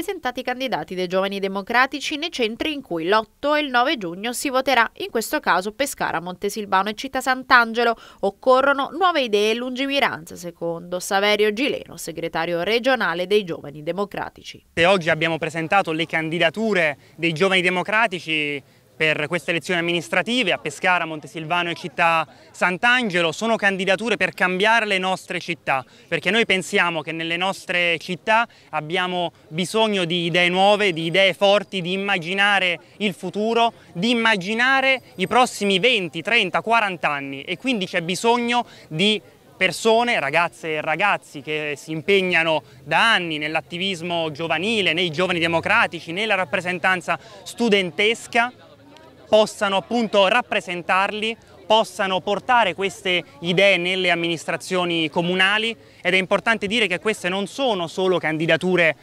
presentati i candidati dei giovani democratici nei centri in cui l'8 e il 9 giugno si voterà, in questo caso Pescara, Montesilvano e Città Sant'Angelo. Occorrono nuove idee e lungimiranza, secondo Saverio Gileno, segretario regionale dei giovani democratici. Se oggi abbiamo presentato le candidature dei giovani democratici per queste elezioni amministrative a Pescara, Montesilvano e Città Sant'Angelo sono candidature per cambiare le nostre città, perché noi pensiamo che nelle nostre città abbiamo bisogno di idee nuove, di idee forti, di immaginare il futuro, di immaginare i prossimi 20, 30, 40 anni e quindi c'è bisogno di persone, ragazze e ragazzi che si impegnano da anni nell'attivismo giovanile, nei giovani democratici, nella rappresentanza studentesca possano appunto rappresentarli, possano portare queste idee nelle amministrazioni comunali ed è importante dire che queste non sono solo candidature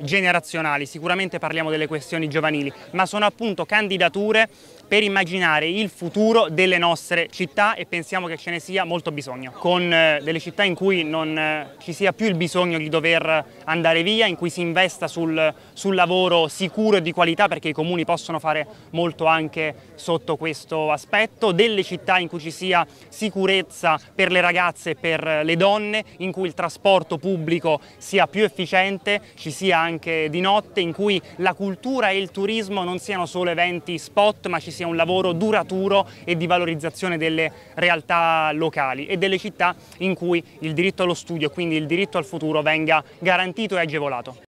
generazionali, sicuramente parliamo delle questioni giovanili, ma sono appunto candidature per immaginare il futuro delle nostre città e pensiamo che ce ne sia molto bisogno, con eh, delle città in cui non eh, ci sia più il bisogno di dover andare via, in cui si investa sul, sul lavoro sicuro e di qualità perché i comuni possono fare molto anche sotto questo aspetto, delle città in cui ci sia sicurezza per le ragazze e per le donne, in cui il trasporto pubblico sia più efficiente, ci sia anche di notte, in cui la cultura e il turismo non siano solo eventi spot ma ci sia sia un lavoro duraturo e di valorizzazione delle realtà locali e delle città in cui il diritto allo studio e quindi il diritto al futuro venga garantito e agevolato.